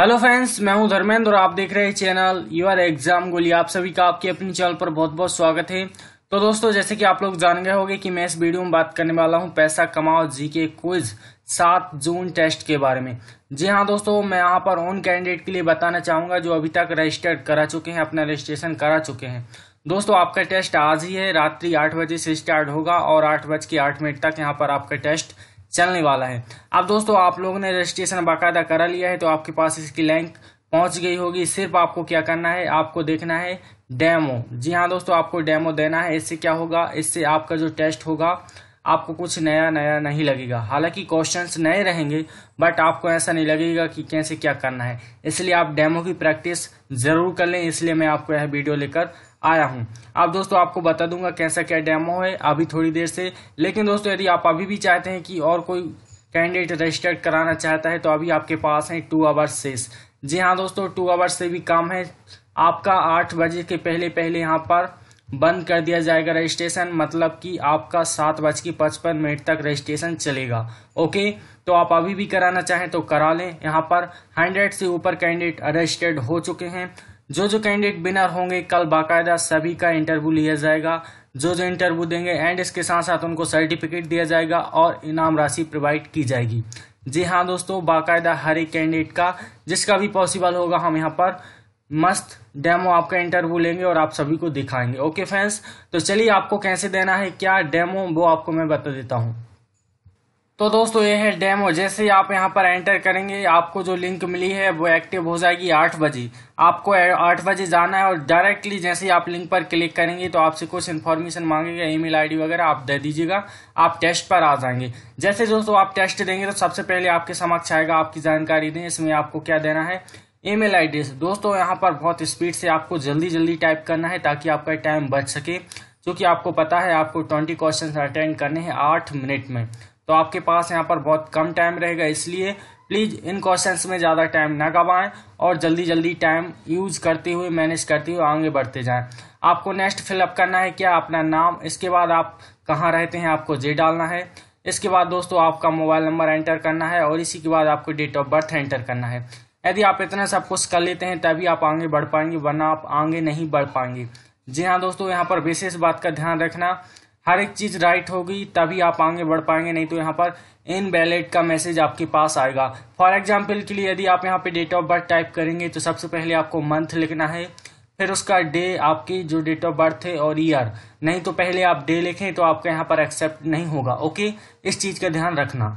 hello friends मैं हूं धर्मेंद्र और आप देख रहे हैं चैनल यू आर एग्जाम गोली आप सभी का आपके अपने चैनल पर बहुत बहुत स्वागत है तो दोस्तों जैसे कि आप लोग जान गए होंगे कि मैं इस वीडियो में बात करने वाला हूं पैसा कमाओ जी के क्विज सात जून टेस्ट के बारे में जी हाँ दोस्तों मैं यहाँ पर ऑन कैंडिडेट के लिए बताना चाहूंगा जो अभी तक रजिस्टर्ड करा चुके हैं अपना रजिस्ट्रेशन करा चुके हैं दोस्तों आपका टेस्ट आज ही है रात्रि आठ बजे से स्टार्ट होगा और आठ बज के आठ मिनट तक यहाँ पर आपका टेस्ट चलने वाला है अब दोस्तों आप लोगों ने रजिस्ट्रेशन बाकायदा करा लिया है तो आपके पास इसकी लिंक पहुंच गई होगी सिर्फ आपको क्या करना है आपको देखना है डेमो जी हाँ दोस्तों आपको डेमो देना है इससे क्या होगा इससे आपका जो टेस्ट होगा आपको कुछ नया नया नहीं लगेगा हालांकि क्वेश्चंस नए रहेंगे बट आपको ऐसा नहीं लगेगा कि कैसे क्या करना है इसलिए आप डेमो की प्रैक्टिस ज़रूर कर लें इसलिए मैं आपको यह वीडियो लेकर आया हूँ अब दोस्तों आपको बता दूंगा कैसा क्या डेमो है अभी थोड़ी देर से लेकिन दोस्तों यदि आप अभी भी चाहते हैं कि और कोई कैंडिडेट रजिस्टर्ड कराना चाहता है तो अभी आपके पास है टू आवर्स सेस जी हाँ दोस्तों टू आवर्स से भी कम है आपका आठ बजे के पहले पहले यहाँ पर बंद कर दिया जाएगा रजिस्ट्रेशन मतलब कि आपका सात बज के पचपन मिनट तक रजिस्ट्रेशन चलेगा ओके तो आप अभी भी कराना चाहें तो करा लें यहाँ पर हंड्रेड से ऊपर कैंडिडेट रजिस्टर्ड हो चुके हैं जो जो कैंडिडेट विनर होंगे कल बाकायदा सभी का इंटरव्यू लिया जाएगा जो जो इंटरव्यू देंगे एंड इसके साथ साथ उनको सर्टिफिकेट दिया जाएगा और इनाम राशि प्रोवाइड की जाएगी जी हाँ दोस्तों बाकायदा हर एक कैंडिडेट का जिसका भी पॉसिबल होगा हम यहाँ पर मस्त डेमो आपका इंटरव्यू लेंगे और आप सभी को दिखाएंगे ओके फ्रेंड्स तो चलिए आपको कैसे देना है क्या डेमो वो आपको मैं बता देता हूँ तो दोस्तों ये है डेमो जैसे ही आप यहाँ पर एंटर करेंगे आपको जो लिंक मिली है वो एक्टिव हो जाएगी आठ बजे आपको आठ बजे जाना है और डायरेक्टली जैसे ही आप लिंक पर क्लिक करेंगे तो आपसे कुछ इन्फॉर्मेशन मांगेगा ईमेल आईडी वगैरह आप दे दीजिएगा आप टेस्ट पर आ जाएंगे जैसे दोस्तों आप टेस्ट देंगे तो सबसे पहले आपके समक्ष आएगा आपकी जानकारी दें इसमें आपको क्या देना है ईमेल आईडी दोस्तों यहाँ पर बहुत स्पीड से आपको जल्दी जल्दी टाइप करना है ताकि आपका टाइम बच सके क्योंकि आपको पता है आपको ट्वेंटी क्वेश्चन अटेंड करने हैं आठ मिनट में तो आपके पास यहाँ पर बहुत कम टाइम रहेगा इसलिए प्लीज़ इन क्वेश्चंस में ज़्यादा टाइम ना गवाएं और जल्दी जल्दी टाइम यूज करते हुए मैनेज करते हुए आगे बढ़ते जाएं आपको नेक्स्ट फिलअप करना है क्या अपना नाम इसके बाद आप कहाँ रहते हैं आपको जे डालना है इसके बाद दोस्तों आपका मोबाइल नंबर एंटर करना है और इसी के बाद आपको डेट ऑफ बर्थ एंटर करना है यदि आप इतना सब कुछ कर लेते हैं तभी आप आगे बढ़ पाएंगे वरना आप आगे नहीं बढ़ पाएंगे जी हाँ दोस्तों यहाँ पर विशेष बात का ध्यान रखना हर एक चीज़ राइट होगी तभी आप आगे बढ़ पाएंगे नहीं तो यहाँ पर इन बैलेट का मैसेज आपके पास आएगा फॉर एग्जाम्पल के लिए यदि आप यहाँ पे डेट ऑफ बर्थ टाइप करेंगे तो सबसे पहले आपको मंथ लिखना है फिर उसका डे आपकी जो डेट ऑफ बर्थ है और ईयर नहीं तो पहले आप डे लिखें तो आपका यहाँ पर एक्सेप्ट नहीं होगा ओके इस चीज़ का ध्यान रखना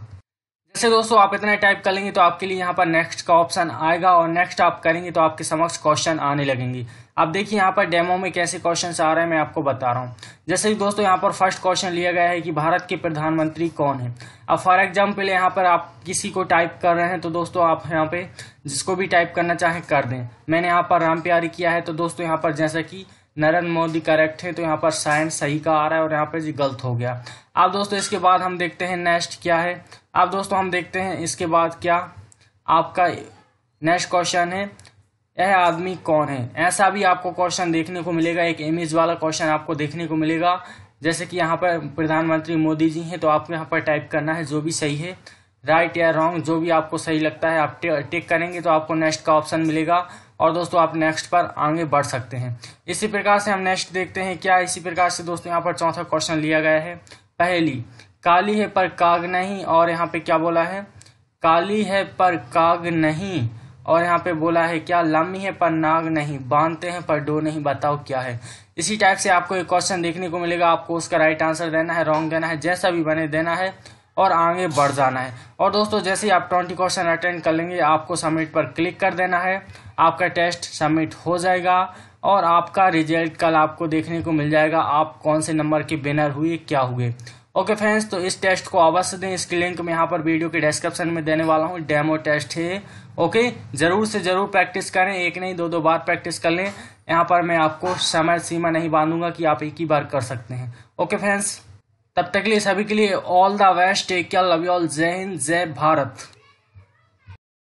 जैसे दोस्तों आप इतना टाइप कर लेंगे तो आपके लिए यहाँ पर नेक्स्ट का ऑप्शन आएगा और नेक्स्ट आप करेंगे तो आपके समक्ष क्वेश्चन आने लगेंगे आप देखिए यहाँ पर डेमो में कैसे क्वेश्चन आ रहे हैं मैं आपको बता रहा हूँ जैसे कि दोस्तों यहाँ पर फर्स्ट क्वेश्चन लिया गया है कि भारत के प्रधानमंत्री कौन है अब फॉर एग्जाम्पल यहाँ पर आप किसी को टाइप कर रहे हैं तो दोस्तों आप यहाँ पे जिसको भी टाइप करना चाहें कर दें मैंने यहाँ पर राम प्यारी किया है तो दोस्तों यहाँ पर जैसा कि नरेंद्र मोदी करेक्ट है तो यहाँ पर साइंस सही का आ रहा है और यहाँ पर जी गलत हो गया अब दोस्तों इसके बाद हम देखते हैं नेक्स्ट क्या है अब दोस्तों हम देखते हैं इसके बाद क्या आपका नेक्स्ट क्वेश्चन है यह आदमी कौन है ऐसा भी आपको क्वेश्चन देखने को मिलेगा एक इमेज वाला क्वेश्चन आपको देखने को मिलेगा जैसे कि यहाँ पर प्रधानमंत्री मोदी जी हैं तो आपको यहाँ पर टाइप करना है जो भी सही है राइट या रॉन्ग जो भी आपको सही लगता है आप टिक करेंगे तो आपको नेक्स्ट का ऑप्शन मिलेगा और दोस्तों आप नेक्स्ट पर आगे बढ़ सकते हैं इसी प्रकार से हम नेक्स्ट देखते हैं क्या इसी प्रकार से दोस्तों यहाँ पर चौथा क्वेश्चन लिया गया है पहली काली है पर काग नहीं और यहाँ पे क्या बोला है काली है पर काग नहीं और यहाँ पे बोला है क्या लम्बी है पर नाग नहीं बांधते हैं पर डो नहीं बताओ क्या है इसी टाइप से आपको एक क्वेश्चन देखने को मिलेगा आपको उसका राइट आंसर देना है रॉन्ग देना है जैसा भी बने देना है और आगे बढ़ जाना है और दोस्तों जैसे ही आप ट्वेंटी क्वेश्चन अटेंड कर लेंगे आपको सबमिट पर क्लिक कर देना है आपका टेस्ट सबमिट हो जाएगा और आपका रिजल्ट कल आपको देखने को मिल जाएगा आप कौन से नंबर के बिनर हुए क्या हुए ओके फ्रेंड्स तो इस टेस्ट को अवश्य दें इसके लिंक मैं यहाँ पर वीडियो के डिस्क्रिप्शन में देने वाला हूँ डेमो टेस्ट है ओके जरूर से जरूर प्रैक्टिस करें एक नहीं दो दो बार प्रैक्टिस कर लें यहाँ पर मैं आपको समय सीमा नहीं बांधूंगा कि आप एक ही बार कर सकते हैं ओके फ्रेंड्स तब तक लिए सभी के लिए all the best take care love you all Jai Hind जय भारत